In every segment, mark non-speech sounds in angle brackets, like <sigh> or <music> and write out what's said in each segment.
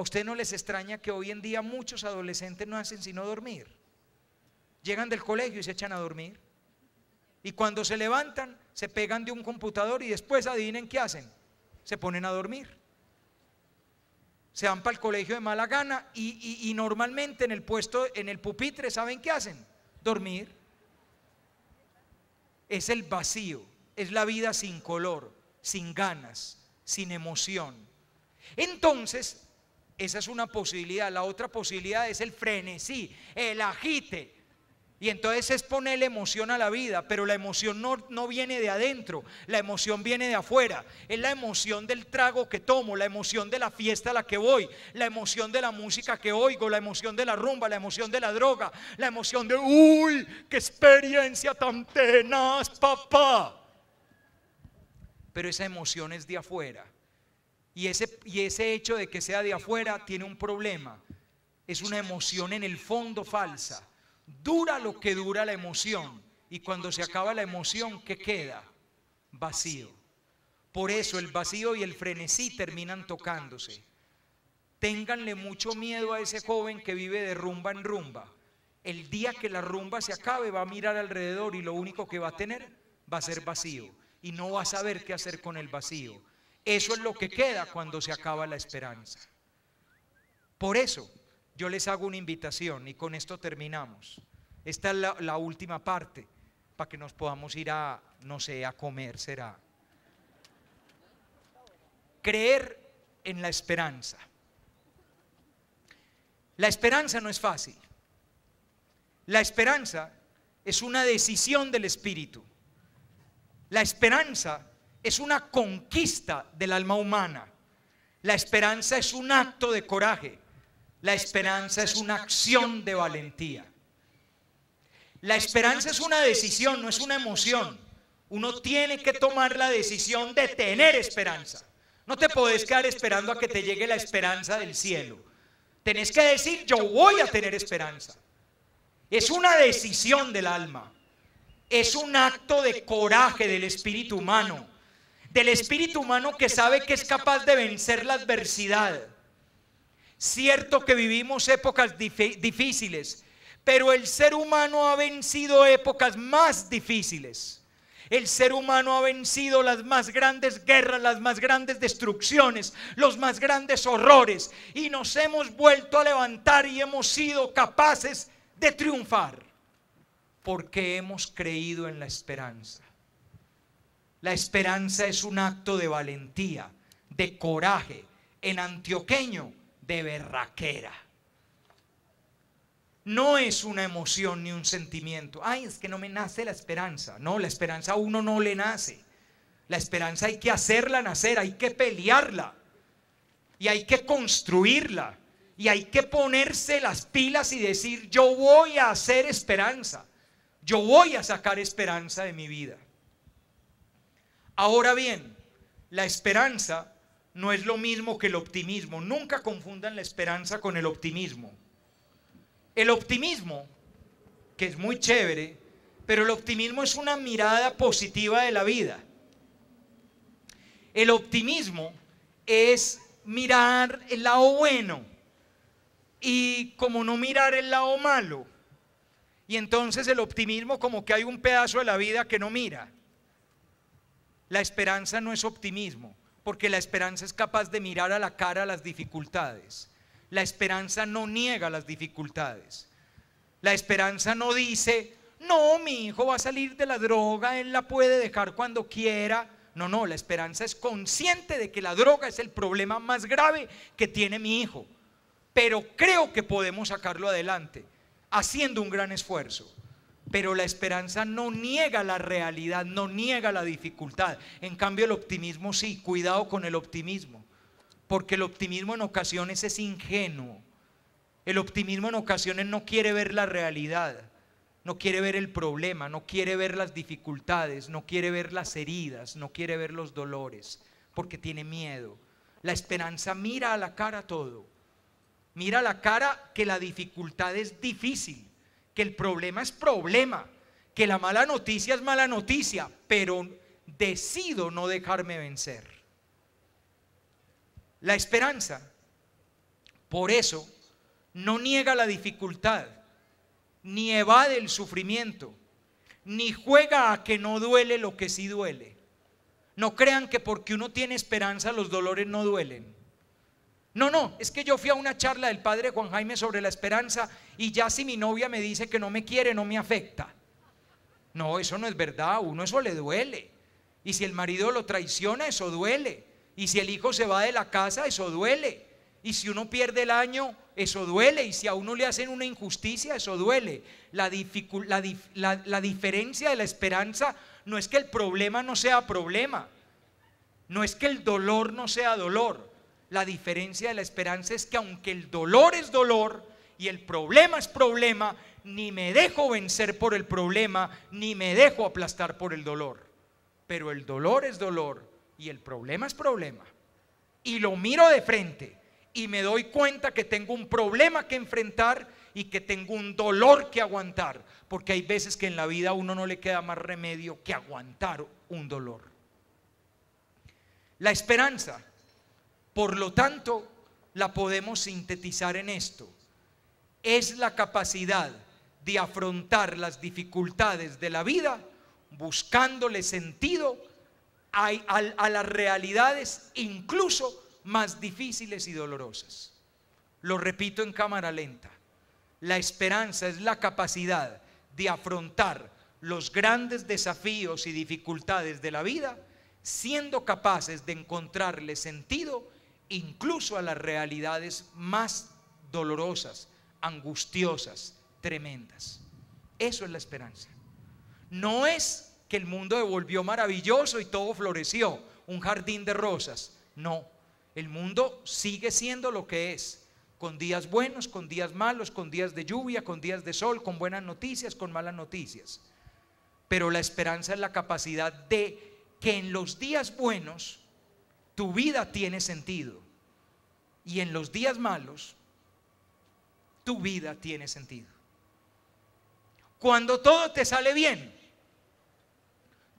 ¿A usted no les extraña que hoy en día muchos adolescentes no hacen sino dormir? Llegan del colegio y se echan a dormir. Y cuando se levantan, se pegan de un computador y después adivinen qué hacen. Se ponen a dormir. Se van para el colegio de mala gana y, normalmente en el puesto, en el pupitre, ¿saben qué hacen? Dormir. Es el vacío, es la vida sin color, sin ganas, sin emoción. Entonces, esa es una posibilidad. La otra posibilidad es el frenesí, el agite. Y entonces es ponerle emoción a la vida, pero la emoción no, no, viene de adentro, la emoción viene de afuera. Es la emoción del trago que tomo, la emoción de la fiesta a la que voy, la emoción de la música que oigo, la emoción de la rumba, la emoción de la droga, la emoción de, uy, qué experiencia tan tenaz, papá. Pero esa emoción es de afuera. Y ese, y ese hecho de que sea de afuera tiene un problema. Es una emoción en el fondo falsa. Dura lo que dura la emoción. Y cuando se acaba la emoción, ¿qué queda? Vacío. Por eso el vacío y el frenesí terminan tocándose. Ténganle mucho miedo a ese joven que vive de rumba en rumba. El día que la rumba se acabe va a mirar alrededor y lo único que va a tener va a ser vacío. Y no va a saber qué hacer con el vacío. Eso es lo que queda cuando se acaba la esperanza. Por eso yo les hago una invitación y con esto terminamos. Esta es la, última parte para que nos podamos ir a, no sé, a comer será. Creer en la esperanza. La esperanza no es fácil. La esperanza es una decisión del Espíritu. La esperanza es una conquista del alma humana. La esperanza es un acto de coraje. La esperanza es una acción de valentía. La esperanza es una decisión, no es una emoción. Uno tiene que tomar la decisión de tener esperanza. No te podés quedar esperando a que te llegue la esperanza del cielo. Tenés que decir, yo voy a tener esperanza. Es una decisión del alma. Es un acto de coraje del espíritu humano del espíritu humano que sabe que es capaz de vencer la adversidad. Cierto que vivimos épocas difíciles, pero el ser humano ha vencido épocas más difíciles. El ser humano ha vencido las más grandes guerras, las más grandes destrucciones, los más grandes horrores y nos hemos vuelto a levantar y hemos sido capaces de triunfar porque hemos creído en la esperanza. La esperanza es un acto de valentía, de coraje, en antioqueño, de berraquera. No es una emoción ni un sentimiento. Ay, es que no me nace la esperanza. No, la esperanza a uno no le nace. La esperanza hay que hacerla nacer, hay que pelearla y hay que construirla y hay que ponerse las pilas y decir, yo voy a hacer esperanza, yo voy a sacar esperanza de mi vida. Ahora bien, la esperanza no es lo mismo que el optimismo. Nunca confundan la esperanza con el optimismo. El optimismo, que es muy chévere, pero el optimismo es una mirada positiva de la vida. El optimismo es mirar el lado bueno y como no mirar el lado malo. Y entonces el optimismo como que hay un pedazo de la vida que no mira. La esperanza no es optimismo, porque la esperanza es capaz de mirar a la cara las dificultades. La esperanza no niega las dificultades. La esperanza no dice, no, mi hijo va a salir de la droga, él la puede dejar cuando quiera. No, no, la esperanza es consciente de que la droga es el problema más grave que tiene mi hijo. Pero creo que podemos sacarlo adelante, haciendo un gran esfuerzo. Pero la esperanza no niega la realidad, no niega la dificultad. En cambio, el optimismo sí, cuidado con el optimismo, porque el optimismo en ocasiones es ingenuo. El optimismo en ocasiones no quiere ver la realidad, no quiere ver el problema, no quiere ver las dificultades, no quiere ver las heridas, no quiere ver los dolores, porque tiene miedo. La esperanza mira a la cara todo. Mira a la cara que la dificultad es difícil el problema es problema, que la mala noticia es mala noticia, pero decido no dejarme vencer. La esperanza, por eso, no niega la dificultad, ni evade el sufrimiento, ni juega a que no duele lo que sí duele. No crean que porque uno tiene esperanza los dolores no duelen. No, no, es que yo fui a una charla del padre Juan Jaime sobre la esperanza y ya si mi novia me dice que no me quiere, no me afecta. No, eso no es verdad, a uno eso le duele. Y si el marido lo traiciona, eso duele. Y si el hijo se va de la casa, eso duele. Y si uno pierde el año, eso duele. Y si a uno le hacen una injusticia, eso duele. La, la diferencia de la esperanza no es que el problema no sea problema. No es que el dolor no sea dolor la diferencia de la esperanza es que aunque el dolor es dolor y el problema es problema, ni me dejo vencer por el problema, ni me dejo aplastar por el dolor. Pero el dolor es dolor y el problema es problema. Y lo miro de frente y me doy cuenta que tengo un problema que enfrentar y que tengo un dolor que aguantar. Porque hay veces que en la vida a uno no le queda más remedio que aguantar un dolor. La esperanza por lo tanto, la podemos sintetizar en esto. Es la capacidad de afrontar las dificultades de la vida buscándole sentido a, las realidades incluso más difíciles y dolorosas. Lo repito en cámara lenta, la esperanza es la capacidad de afrontar los grandes desafíos y dificultades de la vida siendo capaces de encontrarle sentido incluso a las realidades más dolorosas, angustiosas, tremendas. Eso es la esperanza. No es que el mundo devolvió maravilloso y todo floreció, un jardín de rosas. No, el mundo sigue siendo lo que es, con días buenos, con días malos, con días de lluvia, con días de sol, con buenas noticias, con malas noticias. Pero la esperanza es la capacidad de que en los días buenos tu vida tiene sentido. Y en los días malos, tu vida tiene sentido. Cuando todo te sale bien,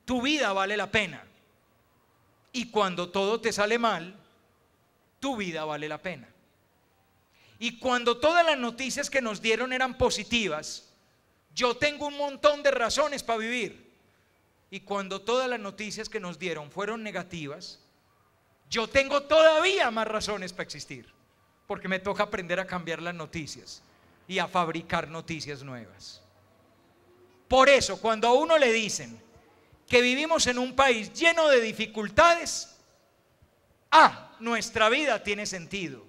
tu vida vale la pena. Y cuando todo te sale mal, tu vida vale la pena. Y cuando todas las noticias que nos dieron eran positivas, yo tengo un montón de razones para vivir. Y cuando todas las noticias que nos dieron fueron negativas, yo tengo todavía más razones para existir, porque me toca aprender a cambiar las noticias y a fabricar noticias nuevas. Por eso, cuando a uno le dicen que vivimos en un país lleno de dificultades, ah, nuestra vida tiene sentido.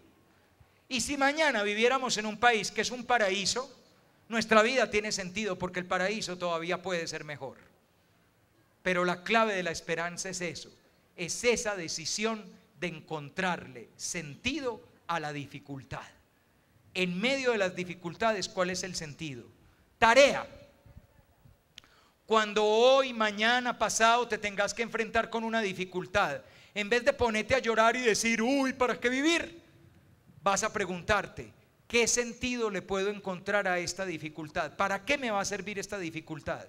Y si mañana viviéramos en un país que es un paraíso, nuestra vida tiene sentido porque el paraíso todavía puede ser mejor. Pero la clave de la esperanza es eso, es esa decisión de encontrarle sentido a la dificultad. En medio de las dificultades, ¿cuál es el sentido? Tarea. Cuando hoy, mañana, pasado te tengas que enfrentar con una dificultad, en vez de ponerte a llorar y decir, uy, ¿para qué vivir? Vas a preguntarte, ¿qué sentido le puedo encontrar a esta dificultad? ¿Para qué me va a servir esta dificultad?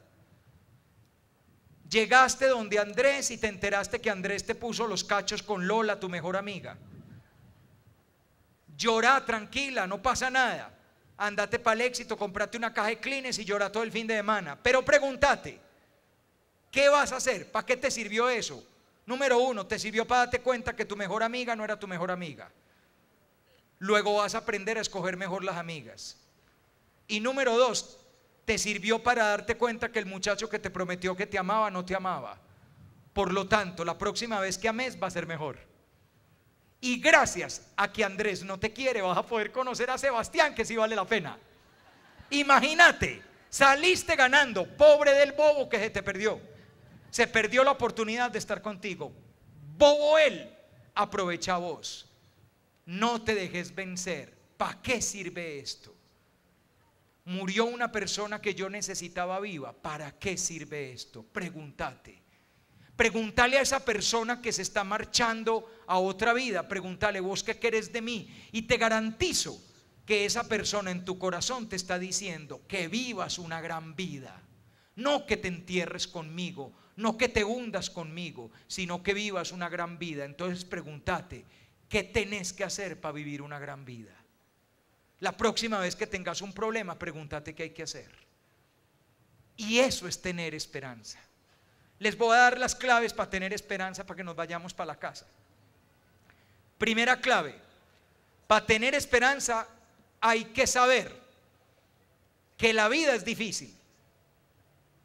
Llegaste donde Andrés y te enteraste que Andrés te puso los cachos con Lola, tu mejor amiga. Llorá tranquila, no pasa nada. Andate para el éxito, comprate una caja de clines y llora todo el fin de semana. Pero pregúntate, ¿qué vas a hacer? ¿Para qué te sirvió eso? Número uno, te sirvió para darte cuenta que tu mejor amiga no era tu mejor amiga. Luego vas a aprender a escoger mejor las amigas. Y número dos, te sirvió para darte cuenta que el muchacho que te prometió que te amaba no te amaba. Por lo tanto, la próxima vez que ames va a ser mejor. Y gracias a que Andrés no te quiere, vas a poder conocer a Sebastián, que sí vale la pena. Imagínate, saliste ganando, pobre del bobo que se te perdió. Se perdió la oportunidad de estar contigo. Bobo él, aprovecha vos. No te dejes vencer. ¿Para qué sirve esto? Murió una persona que yo necesitaba viva. ¿Para qué sirve esto? Pregúntate. Pregúntale a esa persona que se está marchando a otra vida. Pregúntale, vos qué querés de mí. Y te garantizo que esa persona en tu corazón te está diciendo que vivas una gran vida. No que te entierres conmigo, no que te hundas conmigo, sino que vivas una gran vida. Entonces pregúntate, ¿qué tenés que hacer para vivir una gran vida? La próxima vez que tengas un problema, pregúntate qué hay que hacer. Y eso es tener esperanza. Les voy a dar las claves para tener esperanza para que nos vayamos para la casa. Primera clave, para tener esperanza hay que saber que la vida es difícil.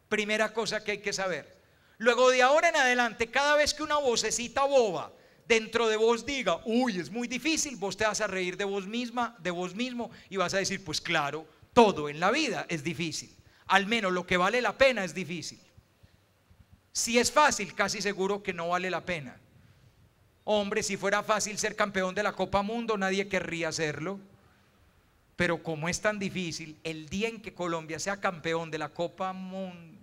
Primera cosa que hay que saber. Luego de ahora en adelante, cada vez que una vocecita boba dentro de vos diga, uy, es muy difícil, vos te vas a reír de vos misma, de vos mismo y vas a decir, pues claro, todo en la vida es difícil. Al menos lo que vale la pena es difícil. Si es fácil, casi seguro que no vale la pena. Hombre, si fuera fácil ser campeón de la Copa Mundo, nadie querría hacerlo. Pero como es tan difícil, el día en que Colombia sea campeón de la Copa Mundo,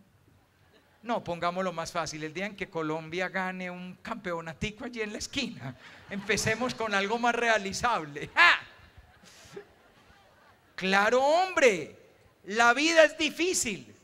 no, pongámoslo más fácil, el día en que Colombia gane un campeonatico allí en la esquina, empecemos con algo más realizable. <laughs> Claro, hombre, la vida es difícil.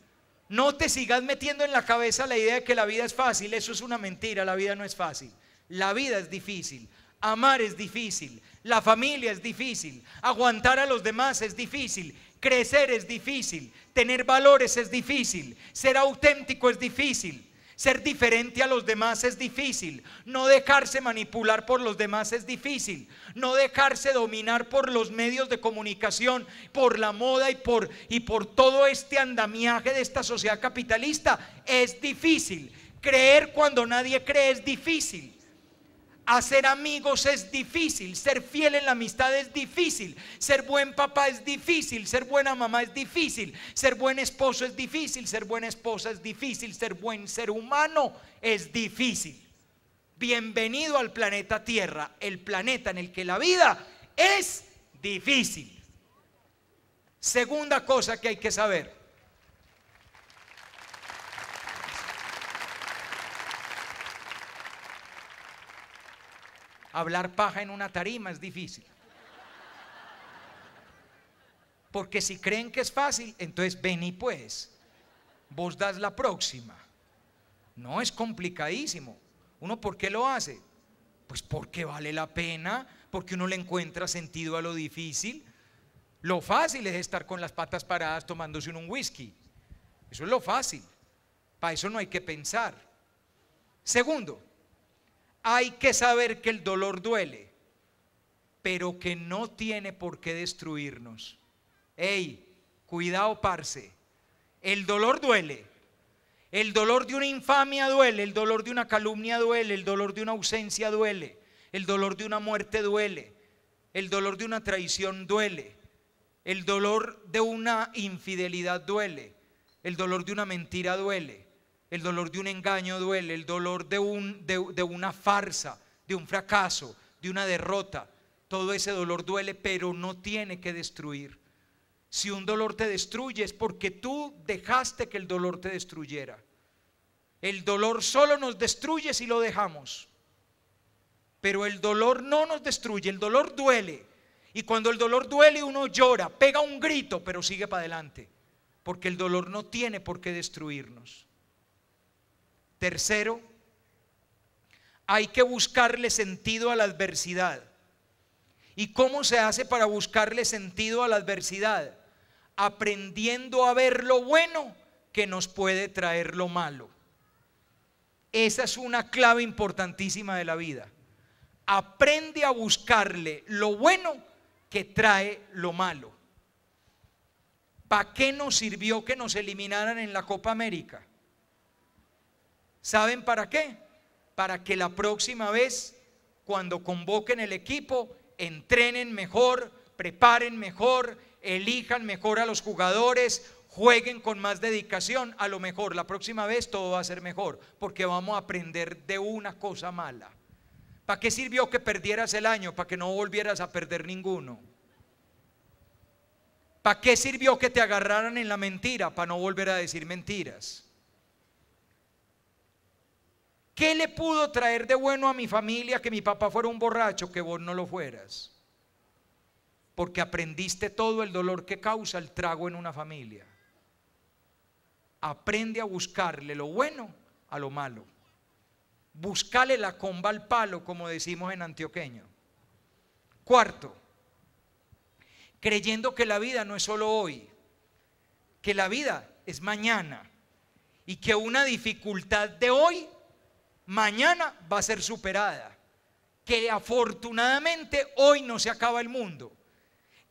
No te sigas metiendo en la cabeza la idea de que la vida es fácil. Eso es una mentira, la vida no es fácil. La vida es difícil. Amar es difícil, la familia es difícil, aguantar a los demás es difícil, crecer es difícil, tener valores es difícil, ser auténtico es difícil. Ser diferente a los demás es difícil. No dejarse manipular por los demás es difícil. No dejarse dominar por los medios de comunicación, por la moda y por, y por todo este andamiaje de esta sociedad capitalista es difícil. Creer cuando nadie cree es difícil. Hacer amigos es difícil, ser fiel en la amistad es difícil, ser buen papá es difícil, ser buena mamá es difícil, ser buen esposo es difícil, ser buena esposa es difícil, ser buen ser humano es difícil. Bienvenido al planeta Tierra, el planeta en el que la vida es difícil. Segunda cosa que hay que saber Hablar paja en una tarima es difícil. Porque si creen que es fácil, entonces ven y pues, vos das la próxima. No es complicadísimo. ¿Uno por qué lo hace? Pues porque vale la pena, porque uno le encuentra sentido a lo difícil. Lo fácil es estar con las patas paradas tomándose un whisky. Eso es lo fácil. Para eso no hay que pensar. Segundo, hay que saber que el dolor duele, pero que no tiene por qué destruirnos. Ey, cuidado, parce. El dolor duele. El dolor de una infamia duele, el dolor de una calumnia duele, el dolor de una ausencia duele, el dolor de una muerte duele, el dolor de una traición duele, el dolor de una infidelidad duele, el dolor de una mentira duele, el dolor de un engaño duele, el dolor de, un, de, una farsa, de un fracaso, de una derrota. Todo ese dolor duele, pero no tiene que destruir. Si un dolor te destruye es porque tú dejaste que el dolor te destruyera. El dolor solo nos destruye si lo dejamos. Pero el dolor no nos destruye, el dolor duele. Y cuando el dolor duele uno llora, pega un grito, pero sigue para adelante. Porque el dolor no tiene por qué destruirnos. Tercero, hay que buscarle sentido a la adversidad. ¿Y cómo se hace para buscarle sentido a la adversidad? Aprendiendo a ver lo bueno que nos puede traer lo malo. Esa es una clave importantísima de la vida. Aprende a buscarle lo bueno que trae lo malo. ¿Para qué nos sirvió que nos eliminaran en la Copa América? ¿Saben para qué? Para que la próxima vez, cuando convoquen el equipo, entrenen mejor, preparen mejor, elijan mejor a los jugadores, jueguen con más dedicación. A lo mejor la próxima vez todo va a ser mejor, porque vamos a aprender de una cosa mala. ¿Para qué sirvió que perdieras el año? Para que no volvieras a perder ninguno. ¿Para qué sirvió que te agarraran en la mentira? Para no volver a decir mentiras. ¿Qué le pudo traer de bueno a mi familia que mi papá fuera un borracho, que vos no lo fueras? Porque aprendiste todo el dolor que causa el trago en una familia. Aprende a buscarle lo bueno a lo malo. Buscale la comba al palo, como decimos en antioqueño. Cuarto, creyendo que la vida no es solo hoy, que la vida es mañana y que una dificultad de hoy mañana va a ser superada. Que afortunadamente hoy no se acaba el mundo.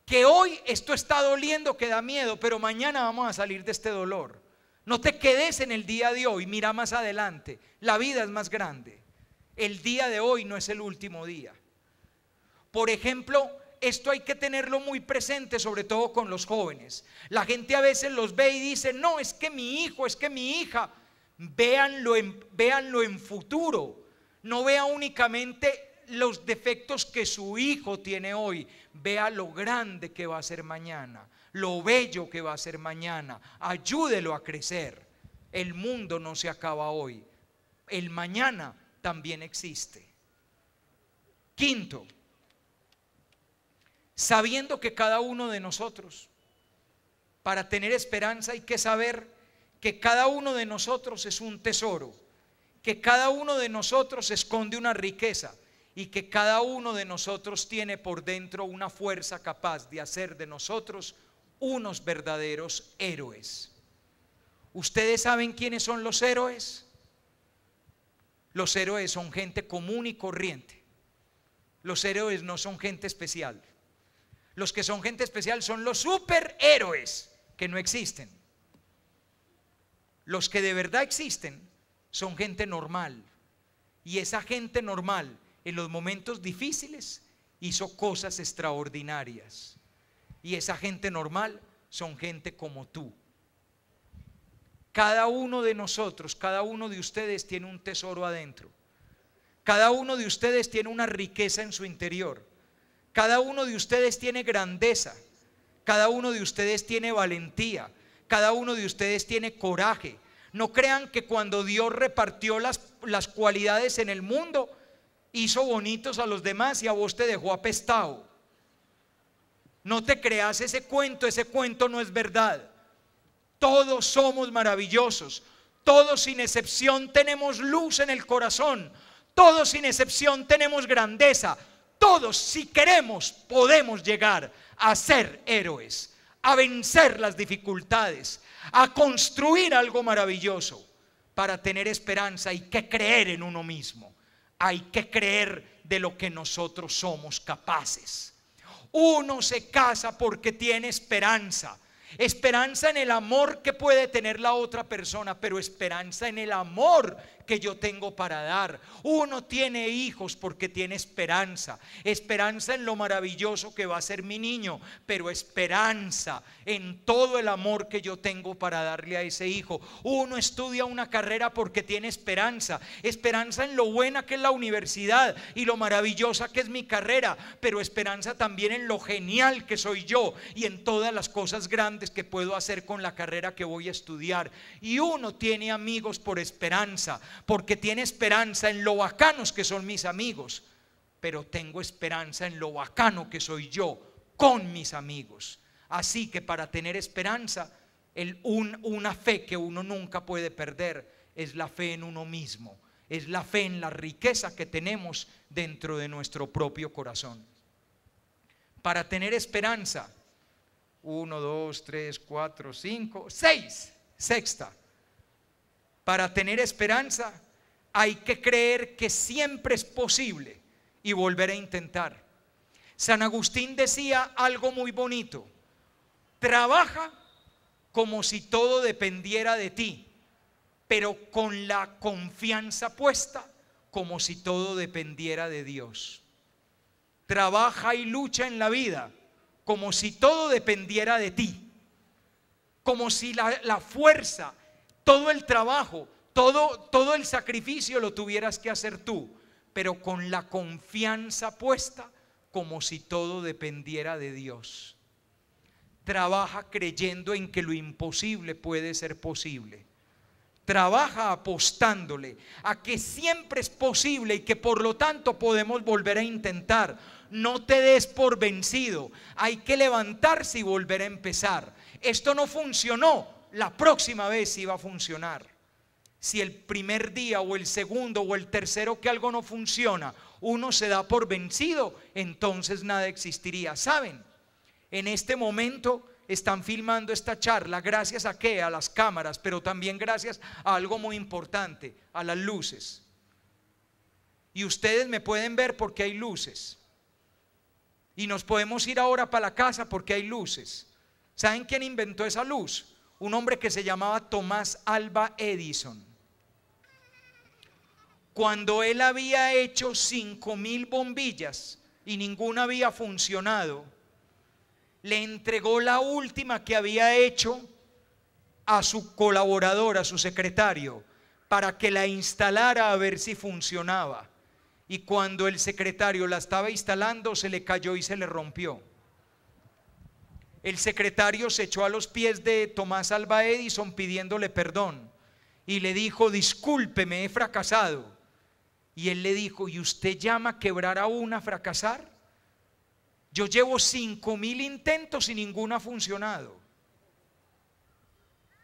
Que hoy esto está doliendo, que da miedo, pero mañana vamos a salir de este dolor. No te quedes en el día de hoy, mira más adelante. La vida es más grande. El día de hoy no es el último día. Por ejemplo, esto hay que tenerlo muy presente, sobre todo con los jóvenes. La gente a veces los ve y dice, no, es que mi hijo, es que mi hija véanlo en, véanlo en futuro. No vea únicamente los defectos que su hijo tiene hoy, vea lo grande que va a ser mañana, lo bello que va a ser mañana. Ayúdelo a crecer. El mundo no se acaba hoy. El mañana también existe. Quinto, sabiendo que cada uno de nosotros, para tener esperanza hay que saber que cada uno de nosotros es un tesoro, que cada uno de nosotros esconde una riqueza y que cada uno de nosotros tiene por dentro una fuerza capaz de hacer de nosotros unos verdaderos héroes. ¿Ustedes saben quiénes son los héroes? Los héroes son gente común y corriente. Los héroes no son gente especial. Los que son gente especial son los superhéroes que no existen. Los que de verdad existen son gente normal. Y esa gente normal en los momentos difíciles hizo cosas extraordinarias. Y esa gente normal son gente como tú. Cada uno de nosotros, cada uno de ustedes tiene un tesoro adentro. Cada uno de ustedes tiene una riqueza en su interior. Cada uno de ustedes tiene grandeza. Cada uno de ustedes tiene valentía. Cada uno de ustedes tiene coraje. No crean que cuando Dios repartió las, las cualidades en el mundo, hizo bonitos a los demás y a vos te dejó apestado. No te creas ese cuento, ese cuento no es verdad. Todos somos maravillosos, todos sin excepción tenemos luz en el corazón, todos sin excepción tenemos grandeza, todos si queremos podemos llegar a ser héroes a vencer las dificultades, a construir algo maravilloso para tener esperanza. Hay que creer en uno mismo, hay que creer de lo que nosotros somos capaces. Uno se casa porque tiene esperanza. Esperanza en el amor que puede tener la otra persona, pero esperanza en el amor que yo tengo para dar. Uno tiene hijos porque tiene esperanza. Esperanza en lo maravilloso que va a ser mi niño, pero esperanza en todo el amor que yo tengo para darle a ese hijo. Uno estudia una carrera porque tiene esperanza. Esperanza en lo buena que es la universidad y lo maravillosa que es mi carrera, pero esperanza también en lo genial que soy yo y en todas las cosas grandes que puedo hacer con la carrera que voy a estudiar. Y uno tiene amigos por esperanza, porque tiene esperanza en lo bacanos que son mis amigos, pero tengo esperanza en lo bacano que soy yo con mis amigos. Así que para tener esperanza, una fe que uno nunca puede perder es la fe en uno mismo, es la fe en la riqueza que tenemos dentro de nuestro propio corazón. Para tener esperanza, Uno, dos, tres, cuatro, cinco, seis Sexta, para tener esperanza hay que creer que siempre es posible y volver a intentar. San Agustín decía algo muy bonito. Trabaja como si todo dependiera de ti, pero con la confianza puesta como si todo dependiera de Dios. Trabaja y lucha en la vida como si todo dependiera de ti, como si la, la fuerza, todo el trabajo, todo, todo el sacrificio lo tuvieras que hacer tú, pero con la confianza puesta como si todo dependiera de Dios. Trabaja creyendo en que lo imposible puede ser posible. Trabaja apostándole a que siempre es posible y que por lo tanto podemos volver a intentar. No te des por vencido. Hay que levantarse y volver a empezar. Esto no funcionó, la próxima vez iba a funcionar. Si el primer día o el segundo o el tercero que algo no funciona, uno se da por vencido, entonces nada existiría. ¿Saben? En este momento están filmando esta charla gracias a qué? A las cámaras, pero también gracias a algo muy importante, a las luces. Y ustedes me pueden ver porque hay luces. Y nos podemos ir ahora para la casa porque hay luces. ¿Saben quién inventó esa luz? un hombre que se llamaba Tomás Alba Edison. Cuando él había hecho mil bombillas y ninguna había funcionado, le entregó la última que había hecho a su colaborador, a su secretario, para que la instalara a ver si funcionaba. Y cuando el secretario la estaba instalando, se le cayó y se le rompió. El secretario se echó a los pies de Tomás Alba Edison pidiéndole perdón y le dijo, discúlpeme, he fracasado. Y él le dijo, ¿y usted llama quebrar a una fracasar? Yo llevo cinco mil intentos y ninguna ha funcionado.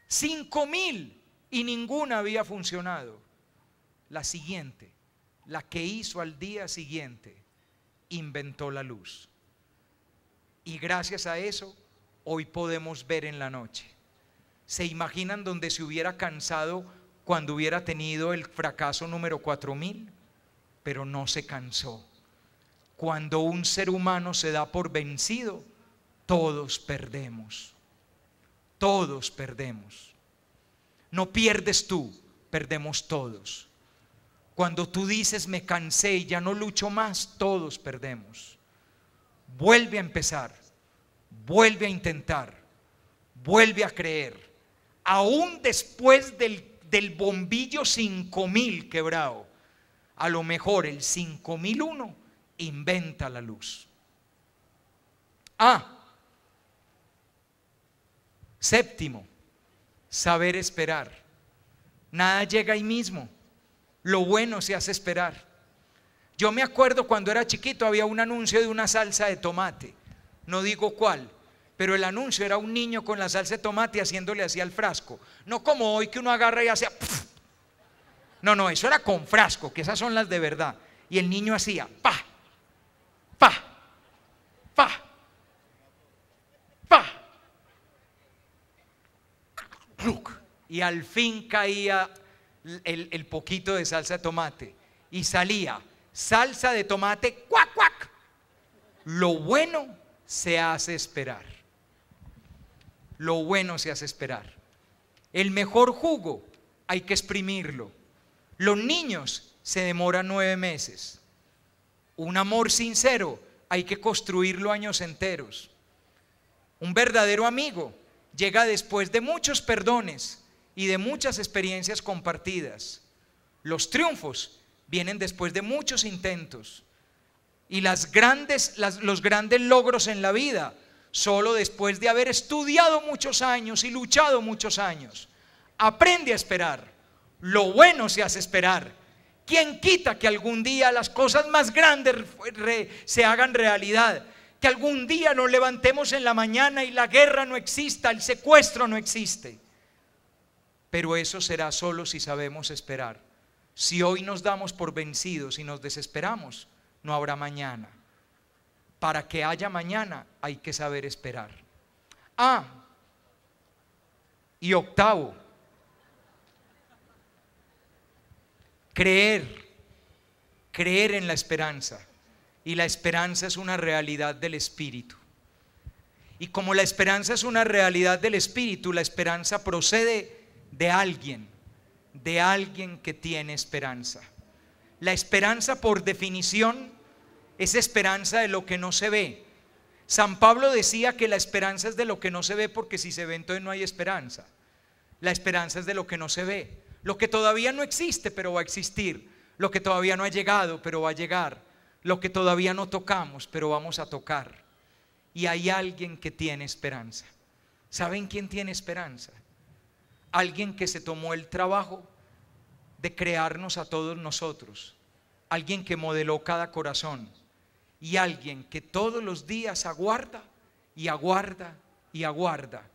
Cinco mil y ninguna había funcionado. La siguiente, la que hizo al día siguiente, inventó la luz. Y gracias a eso hoy podemos ver en la noche. ¿Se imaginan donde se hubiera cansado cuando hubiera tenido el fracaso número 4000? Pero no se cansó. Cuando un ser humano se da por vencido, todos perdemos. Todos perdemos. No pierdes tú, perdemos todos. Cuando tú dices me cansé y ya no lucho más, todos perdemos. Vuelve a empezar vuelve a intentar, vuelve a creer. Aún después del, del bombillo 5000 quebrado, a lo mejor el 5001 inventa la luz. Ah, séptimo, saber esperar. Nada llega ahí mismo. Lo bueno se hace esperar. Yo me acuerdo cuando era chiquito había un anuncio de una salsa de tomate no digo cuál, pero el anuncio era un niño con la salsa de tomate haciéndole así al frasco. No como hoy que uno agarra y hace... No, no, eso era con frasco, que esas son las de verdad. Y el niño hacía, pa, pa, pa, pa. Y al fin caía el, el poquito de salsa de tomate. Y salía salsa de tomate, cuac, cuac. Lo bueno se hace esperar. Lo bueno se hace esperar. El mejor jugo hay que exprimirlo. Los niños se demoran nueve meses. Un amor sincero hay que construirlo años enteros. Un verdadero amigo llega después de muchos perdones y de muchas experiencias compartidas. Los triunfos vienen después de muchos intentos y las grandes, los grandes logros en la vida, solo después de haber estudiado muchos años y luchado muchos años. Aprende a esperar. Lo bueno se hace esperar. ¿Quién quita que algún día las cosas más grandes se hagan realidad? Que algún día nos levantemos en la mañana y la guerra no exista, el secuestro no existe. Pero eso será solo si sabemos esperar. Si hoy nos damos por vencidos y nos desesperamos, no habrá mañana. Para que haya mañana hay que saber esperar. Ah, y octavo, creer, creer en la esperanza. Y la esperanza es una realidad del Espíritu. Y como la esperanza es una realidad del Espíritu, la esperanza procede de alguien, de alguien que tiene esperanza. La esperanza, por definición, es esperanza de lo que no se ve. San Pablo decía que la esperanza es de lo que no se ve porque si se ve entonces no hay esperanza. La esperanza es de lo que no se ve. Lo que todavía no existe pero va a existir. Lo que todavía no ha llegado pero va a llegar. Lo que todavía no tocamos pero vamos a tocar. Y hay alguien que tiene esperanza. ¿Saben quién tiene esperanza? Alguien que se tomó el trabajo de crearnos a todos nosotros, alguien que modeló cada corazón y alguien que todos los días aguarda y aguarda y aguarda,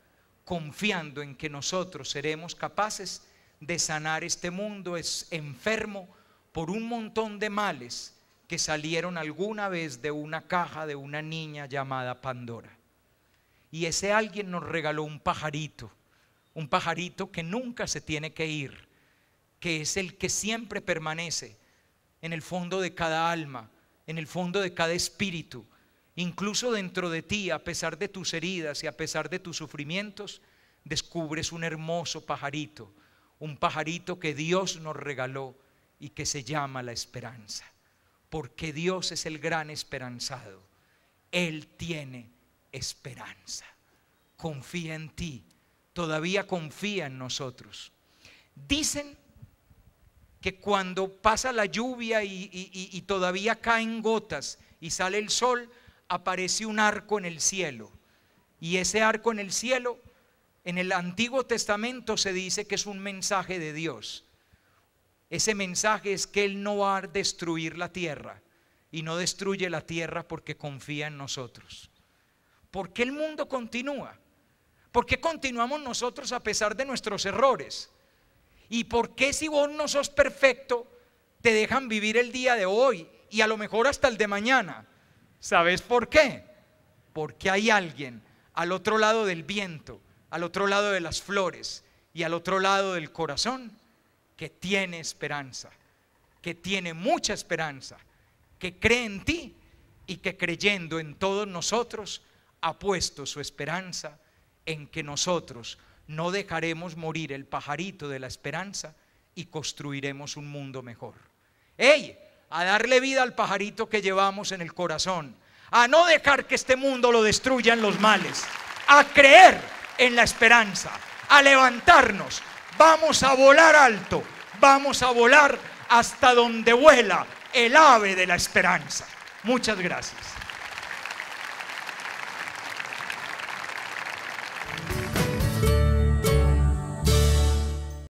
confiando en que nosotros seremos capaces de sanar este mundo es enfermo por un montón de males que salieron alguna vez de una caja de una niña llamada Pandora. Y ese alguien nos regaló un pajarito, un pajarito que nunca se tiene que ir que es el que siempre permanece en el fondo de cada alma, en el fondo de cada espíritu, incluso dentro de ti, a pesar de tus heridas y a pesar de tus sufrimientos, descubres un hermoso pajarito, un pajarito que Dios nos regaló y que se llama la esperanza, porque Dios es el gran esperanzado. Él tiene esperanza. Confía en ti, todavía confía en nosotros. Dicen que cuando pasa la lluvia y, todavía caen gotas y sale el sol, aparece un arco en el cielo. Y ese arco en el cielo, en el Antiguo Testamento se dice que es un mensaje de Dios. Ese mensaje es que Él no va a destruir la tierra y no destruye la tierra porque confía en nosotros. ¿Por qué el mundo continúa? ¿Por qué continuamos nosotros a pesar de nuestros errores? ¿Y por qué si vos no sos perfecto, te dejan vivir el día de hoy y a lo mejor hasta el de mañana? ¿Sabes por qué? Porque hay alguien al otro lado del viento, al otro lado de las flores y al otro lado del corazón que tiene esperanza, que tiene mucha esperanza, que cree en ti y que creyendo en todos nosotros ha puesto su esperanza en que nosotros no dejaremos morir el pajarito de la esperanza y construiremos un mundo mejor. ¡Ey! A darle vida al pajarito que llevamos en el corazón, a no dejar que este mundo lo destruyan los males, a creer en la esperanza, a levantarnos. Vamos a volar alto, vamos a volar hasta donde vuela el ave de la esperanza. Muchas gracias.